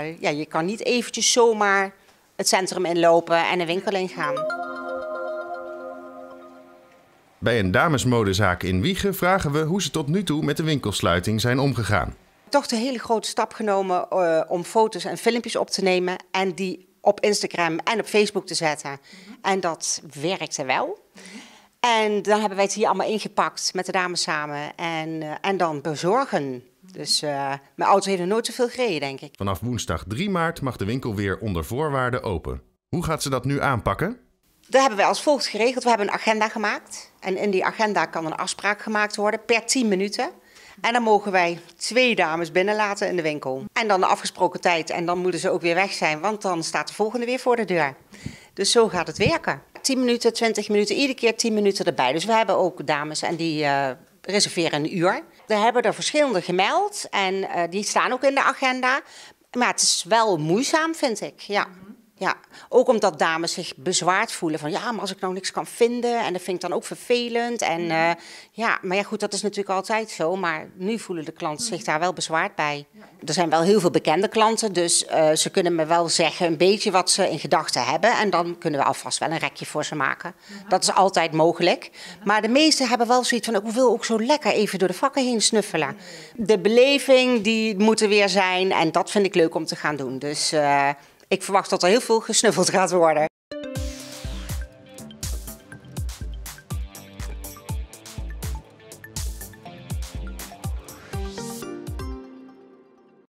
Eh, ja, je kan niet eventjes zomaar het centrum inlopen en een winkel ingaan. Bij een damesmodezaak in Wiegen vragen we hoe ze tot nu toe met de winkelsluiting zijn omgegaan. Toch de hele grote stap genomen eh, om foto's en filmpjes op te nemen en die op Instagram en op Facebook te zetten. Mhm. En dat werkte wel. En dan hebben wij het hier allemaal ingepakt met de dames samen en, eh, en dan bezorgen. Dus eh, mijn auto heeft nog nooit zoveel gereden, denk ik. Vanaf woensdag 3 maart mag de winkel weer onder voorwaarden open. Hoe gaat ze dat nu aanpakken? Dat hebben wij als volgt geregeld. We hebben een agenda gemaakt. En in die agenda kan een afspraak gemaakt worden per 10 minuten. En dan mogen wij twee dames binnenlaten in de winkel. En dan de afgesproken tijd. En dan moeten ze ook weer weg zijn, want dan staat de volgende weer voor de deur. Dus zo gaat het werken. 10 minuten, 20 minuten, iedere keer 10 minuten erbij. Dus we hebben ook dames en die eh, reserveren een uur. We hebben er verschillende gemeld en eh, die staan ook in de agenda. Maar het is wel moeizaam, vind ik. Ja. Ja, ook omdat dames zich bezwaard voelen van ja, maar als ik nou niks kan vinden en dat vind ik dan ook vervelend. En mm. eh, ja, maar ja, goed, dat is natuurlijk altijd zo. Maar nu voelen de klanten zich mm. daar wel bezwaard bij. Er zijn wel heel veel bekende klanten, dus eh, ze kunnen me wel zeggen een beetje wat ze in gedachten hebben. En dan kunnen we alvast wel een rekje voor ze maken. Dat is altijd mogelijk. Maar de meesten hebben wel zoiets van ik wil ook zo lekker even door de vakken heen snuffelen. Mm. De beleving die moet er weer zijn en dat vind ik leuk om te gaan doen. Dus. Eh, ik verwacht dat er heel veel gesnuffeld gaat worden.